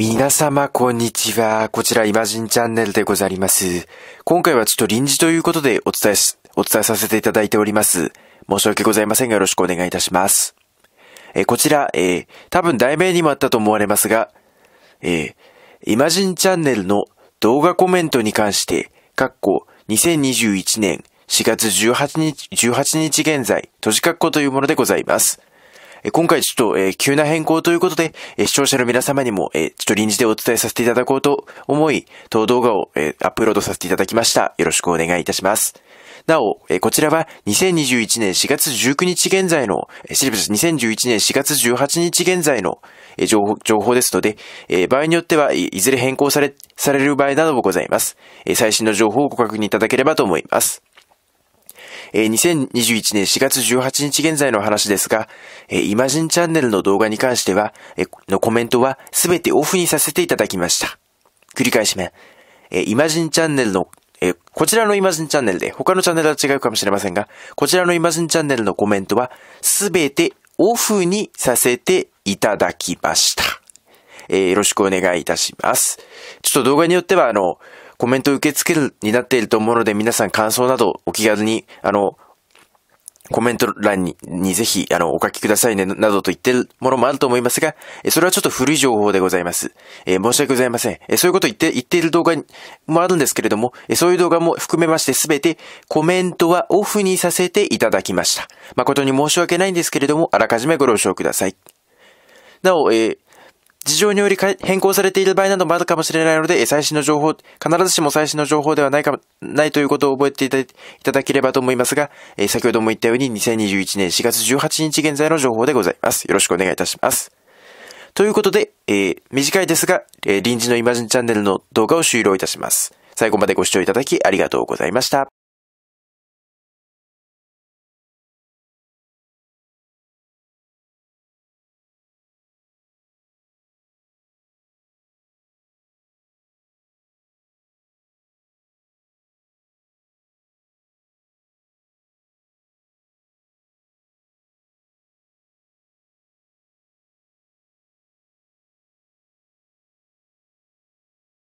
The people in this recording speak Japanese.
皆様、こんにちは。こちら、イマジンチャンネルでございます。今回はちょっと臨時ということでお伝えし、お伝えさせていただいております。申し訳ございませんが、よろしくお願いいたします。えー、こちら、えー、多分題名にもあったと思われますが、えー、イマジンチャンネルの動画コメントに関して、かっこ2021年4月18日、18日現在、閉じ括弧というものでございます。今回ちょっと、えー、急な変更ということで、えー、視聴者の皆様にも、えー、ちょっと臨時でお伝えさせていただこうと思い、当動画を、えアップロードさせていただきました。よろしくお願いいたします。なお、えこちらは2021年4月19日現在の、えー、シリプス2011年4月18日現在の、え情報、情報ですので、え場合によっては、いずれ変更され、される場合などもございます。え最新の情報をご確認いただければと思います。えー、2021年4月18日現在の話ですが、えー、イマジンチャンネルの動画に関しては、えー、のコメントはすべてオフにさせていただきました。繰り返しめ、えイマジンチャンネルのえこちらのイマジンチャンネルで、他のチャンネルは違うかもしれませんが、こちらのイマジンチャンネルのコメントは、すべてオフにさせていただきました。えよろしくお願いいたします。ちょっと動画によっては、あの、コメント受け付けるになっていると思うので、皆さん感想などお気軽に、あの、コメント欄に、にぜひ、あの、お書きくださいね、などと言ってるものもあると思いますが、え、それはちょっと古い情報でございます。えー、申し訳ございません。え、そういうこと言って、言っている動画もあるんですけれども、え、そういう動画も含めましてすべて、コメントはオフにさせていただきました。誠に申し訳ないんですけれども、あらかじめご了承ください。なお、えー事情により変更されている場合などもあるかもしれないので、最新の情報、必ずしも最新の情報ではないか、ないということを覚えていただければと思いますが、え先ほども言ったように2021年4月18日現在の情報でございます。よろしくお願いいたします。ということで、えー、短いですが、えー、臨時のイマジンチャンネルの動画を終了いたします。最後までご視聴いただきありがとうございました。